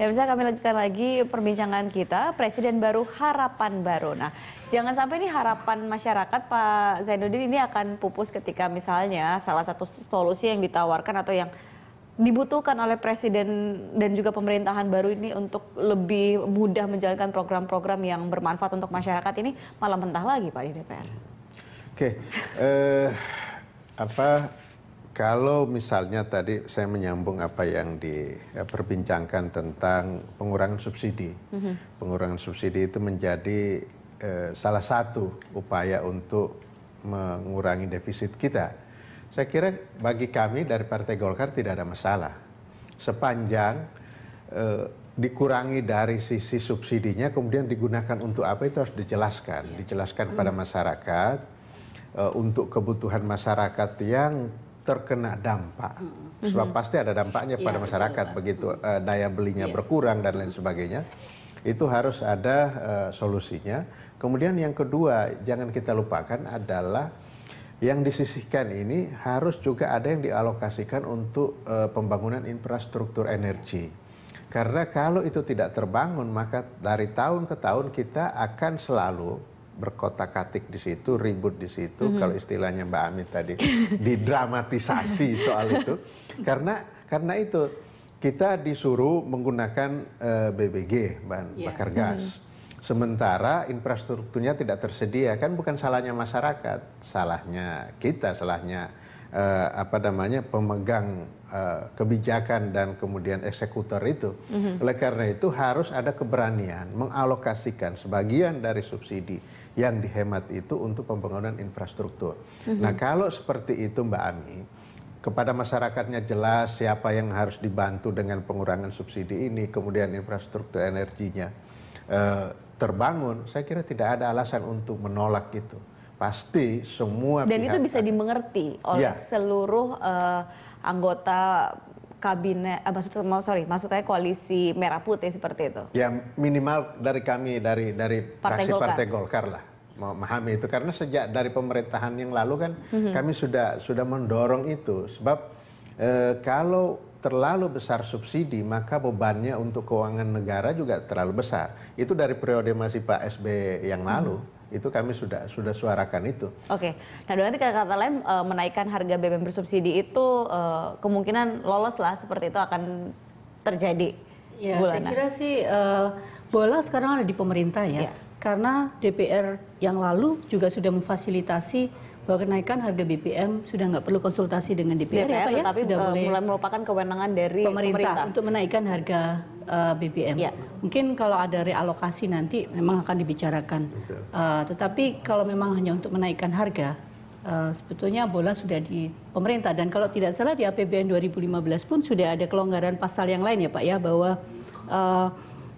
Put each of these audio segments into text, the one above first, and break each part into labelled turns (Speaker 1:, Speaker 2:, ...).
Speaker 1: Ya bisa kami lanjutkan lagi perbincangan kita, Presiden baru harapan baru. Nah, jangan sampai ini harapan masyarakat Pak Zainuddin ini akan pupus ketika misalnya salah satu solusi yang ditawarkan atau yang dibutuhkan oleh presiden dan juga pemerintahan baru ini untuk lebih mudah menjalankan program-program yang bermanfaat untuk masyarakat ini malah mentah lagi Pak di DPR. Oke,
Speaker 2: okay. eh, apa kalau misalnya tadi saya menyambung apa yang diperbincangkan eh, tentang pengurangan subsidi. Mm-hmm. Pengurangan subsidi itu menjadi eh, salah satu upaya untuk mengurangi defisit kita. Saya kira bagi kami dari Partai Golkar tidak ada masalah. Sepanjang eh, dikurangi dari sisi subsidinya kemudian digunakan untuk apa itu harus dijelaskan, iya. dijelaskan mm. pada hmm. masyarakat eh, untuk kebutuhan masyarakat yang terkena dampak, sebab pasti ada dampaknya iya, pada ya, masyarakat betul, begitu uh, daya belinya yeah. berkurang dan lain sebagainya, itu harus ada uh, solusinya. Kemudian yang kedua jangan kita lupakan adalah yang disisihkan ini harus juga ada yang dialokasikan untuk uh, pembangunan infrastruktur energi. Karena kalau itu tidak terbangun maka dari tahun ke tahun kita akan selalu berkotak-katik di situ, ribut di situ. Mm -hmm. Kalau istilahnya Mbak Amit tadi, didramatisasi soal itu. Karena karena itu kita disuruh menggunakan uh, eh, BBG bahan yeah. bakar gas. Mm -hmm. Sementara infrastrukturnya tidak tersedia kan bukan salahnya masyarakat, salahnya kita, salahnya uh, apa namanya pemegang uh, kebijakan dan kemudian eksekutor itu. Mm-hmm. Oleh karena itu harus ada keberanian mengalokasikan sebagian dari subsidi yang dihemat itu untuk pembangunan infrastruktur. Mm-hmm. Nah kalau seperti itu Mbak Ami, kepada masyarakatnya jelas siapa yang harus dibantu dengan pengurangan subsidi ini, kemudian infrastruktur energinya Uh, terbangun, saya kira tidak ada alasan untuk menolak itu pasti semua dan pihak itu bisa
Speaker 1: dimengerti oleh ya. seluruh uh, anggota kabinet uh, maksud sorry maksud saya koalisi merah putih seperti itu
Speaker 2: ya minimal dari kami dari dari partai Golkar. partai Golkar lah memahami itu karena sejak dari pemerintahan yang lalu kan mm-hmm. kami sudah sudah mendorong itu sebab eh, kalau terlalu besar subsidi maka bebannya untuk keuangan negara juga terlalu besar itu dari periode masih Pak SB yang lalu mm-hmm itu kami sudah sudah suarakan itu.
Speaker 1: Oke, okay. nah nanti kata lain e, menaikkan harga BBM bersubsidi itu e, kemungkinan lolos lah seperti itu akan terjadi. Ya, saya kira
Speaker 3: sih e, bola sekarang ada di pemerintah ya, ya, karena DPR yang lalu juga sudah memfasilitasi bahwa kenaikan harga BBM sudah nggak perlu konsultasi dengan DPR, DPR ya, Pak, ya? sudah e, mulai merupakan kewenangan dari pemerintah, pemerintah untuk menaikkan harga uh, eh, BBM. Ya. Mungkin kalau ada realokasi nanti memang akan dibicarakan. Uh, tetapi kalau memang hanya untuk menaikkan harga, uh, sebetulnya bola sudah di pemerintah dan kalau tidak salah di APBN 2015 pun sudah ada kelonggaran pasal yang lain ya Pak ya bahwa uh,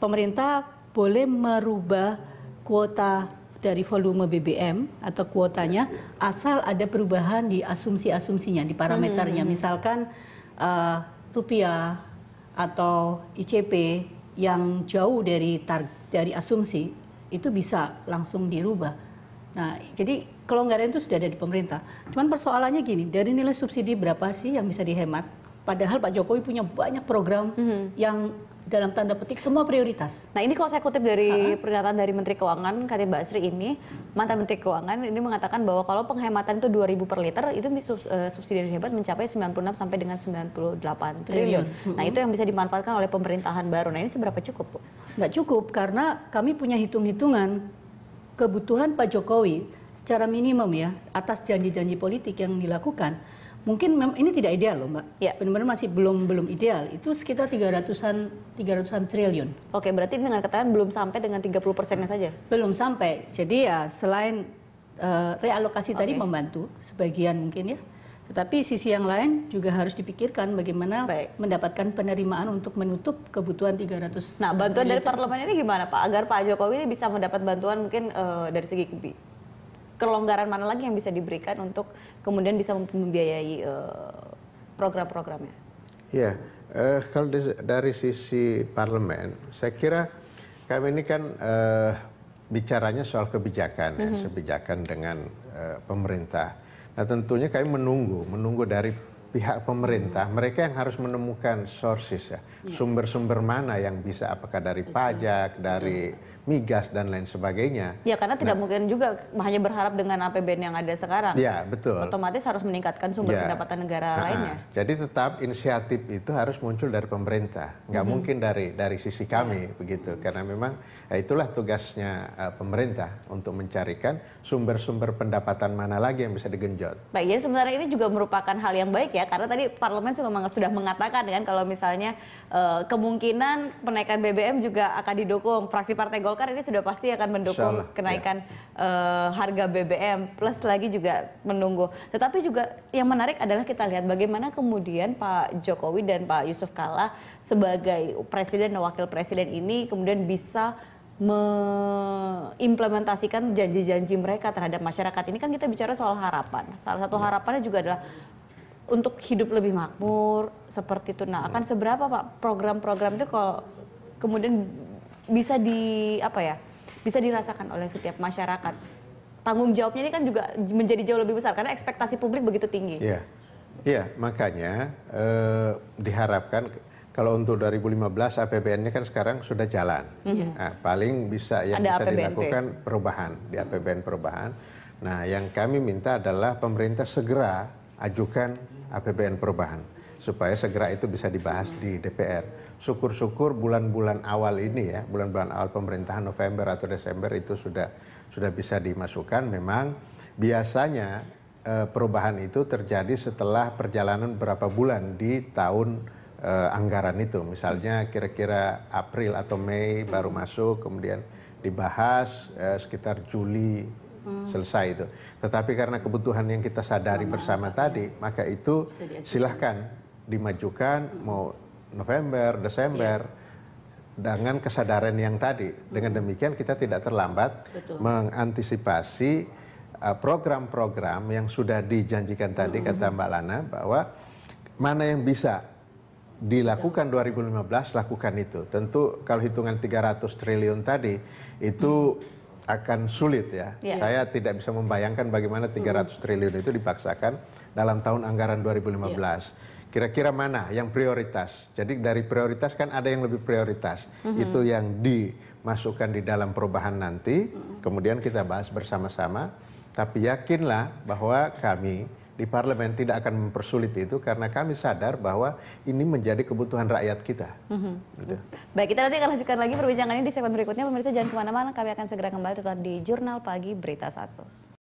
Speaker 3: pemerintah boleh merubah kuota dari volume BBM atau kuotanya ya. asal ada perubahan di asumsi-asumsinya di parameternya hmm. misalkan uh, rupiah atau ICP yang jauh dari tar, dari asumsi itu bisa langsung dirubah. Nah, jadi kelonggaran itu sudah ada di pemerintah. Cuman persoalannya gini, dari nilai subsidi berapa sih yang bisa dihemat? Padahal Pak Jokowi punya banyak program mm -hmm. yang dalam tanda petik semua prioritas.
Speaker 1: Nah ini kalau saya kutip dari uh -huh. pernyataan dari Menteri Keuangan Kati Mbak Sri ini mantan Menteri Keuangan ini mengatakan bahwa kalau penghematan itu 2000 per liter itu eh, subsidi yang hebat mencapai 96 sampai dengan
Speaker 3: 98 triliun. triliun. Nah itu yang bisa dimanfaatkan oleh pemerintahan baru. Nah ini seberapa cukup Bu? Nggak cukup karena kami punya hitung-hitungan kebutuhan Pak Jokowi secara minimum ya atas janji-janji politik yang dilakukan mungkin mem ini tidak ideal loh mbak. Ya. Benar-benar masih belum belum ideal. Itu sekitar tiga ratusan 300-an triliun. Oke, berarti dengan katakan belum sampai dengan tiga puluh persennya saja. Belum sampai. Jadi ya selain uh, realokasi okay. tadi membantu sebagian mungkin ya. Tetapi sisi yang lain juga harus dipikirkan bagaimana Baik. mendapatkan penerimaan untuk menutup kebutuhan 300. Nah, bantuan dari parlemen ini gimana Pak? Agar Pak Jokowi ini bisa mendapat bantuan mungkin uh, dari segi
Speaker 1: kelonggaran mana lagi yang bisa diberikan untuk kemudian bisa membiayai eh, program-programnya?
Speaker 2: Ya, eh, kalau dari sisi parlemen, saya kira kami ini kan eh, bicaranya soal kebijakan, mm -hmm. ya, kebijakan mhm. dengan eh, pemerintah. Nah tentunya kami menunggu, menunggu dari pihak pemerintah, hmm. mereka yang harus menemukan sources ya, ya. sumber-sumber yeah. mana yang bisa, apakah dari pajak, dari hmm migas dan lain sebagainya.
Speaker 1: Ya karena tidak nah, mungkin juga hanya berharap dengan APBN yang ada sekarang. Ya
Speaker 2: betul. Otomatis
Speaker 1: harus meningkatkan sumber ya. pendapatan negara nah, lainnya.
Speaker 2: Jadi tetap inisiatif itu harus muncul dari pemerintah, nggak mm -hmm. mungkin dari dari sisi kami ya. begitu, karena memang ya itulah tugasnya uh, pemerintah untuk mencarikan sumber-sumber pendapatan mana lagi yang bisa digenjot.
Speaker 1: Baik, jadi sebenarnya ini juga merupakan hal yang baik ya, karena tadi parlemen sudah mengatakan kan kalau misalnya uh, kemungkinan penaikan BBM juga akan didukung fraksi partai Golkar Golkar ini sudah pasti akan mendukung Allah, kenaikan ya. uh, harga BBM plus lagi juga menunggu. Tetapi juga yang menarik adalah kita lihat bagaimana kemudian Pak Jokowi dan Pak Yusuf Kalla sebagai presiden dan wakil presiden ini kemudian bisa mengimplementasikan janji-janji mereka terhadap masyarakat. Ini kan kita bicara soal harapan. Salah satu iya. harapannya juga adalah untuk hidup lebih makmur seperti itu. Nah, akan seberapa Pak program-program itu kalau kemudian bisa di apa ya? Bisa dirasakan oleh setiap masyarakat. Tanggung jawabnya ini kan juga menjadi jauh lebih besar karena ekspektasi publik begitu tinggi. Iya.
Speaker 2: Iya, makanya eh, diharapkan kalau untuk 2015 APBN-nya kan sekarang sudah jalan. mm Nah, paling bisa yang Ada bisa APBNP. dilakukan perubahan di APBN perubahan. Nah, yang kami minta adalah pemerintah segera ajukan APBN perubahan supaya segera itu bisa dibahas di DPR syukur-syukur bulan-bulan awal ini ya, bulan-bulan awal pemerintahan November atau Desember itu sudah sudah bisa dimasukkan. Memang biasanya eh, perubahan itu terjadi setelah perjalanan berapa bulan di tahun eh, anggaran itu. Misalnya kira-kira April atau Mei baru masuk, kemudian dibahas eh, sekitar Juli hmm. selesai itu. Tetapi karena kebutuhan yang kita sadari Mama, bersama ya. tadi, maka itu silahkan dimajukan hmm. mau November, Desember. Iya. dengan kesadaran yang tadi. Dengan demikian kita tidak terlambat Betul. mengantisipasi uh, program-program yang sudah dijanjikan tadi kata Mbak Lana bahwa mana yang bisa dilakukan ya. 2015 lakukan itu. Tentu kalau hitungan 300 triliun tadi itu hmm. akan sulit ya. ya. Saya tidak bisa membayangkan bagaimana 300 hmm. triliun itu dipaksakan dalam tahun anggaran 2015. Ya kira-kira mana yang prioritas. Jadi dari prioritas kan ada yang lebih prioritas. Mm -hmm. Itu yang dimasukkan di dalam perubahan nanti, mm -hmm. kemudian kita bahas bersama-sama. Tapi yakinlah bahwa kami di parlemen tidak akan mempersulit itu karena kami sadar bahwa ini menjadi kebutuhan rakyat kita. Mm -hmm.
Speaker 1: Baik, kita nanti akan lanjutkan lagi perbincangan ini di segmen berikutnya. Pemirsa jangan kemana-mana, kami akan segera kembali tetap di Jurnal Pagi Berita Satu.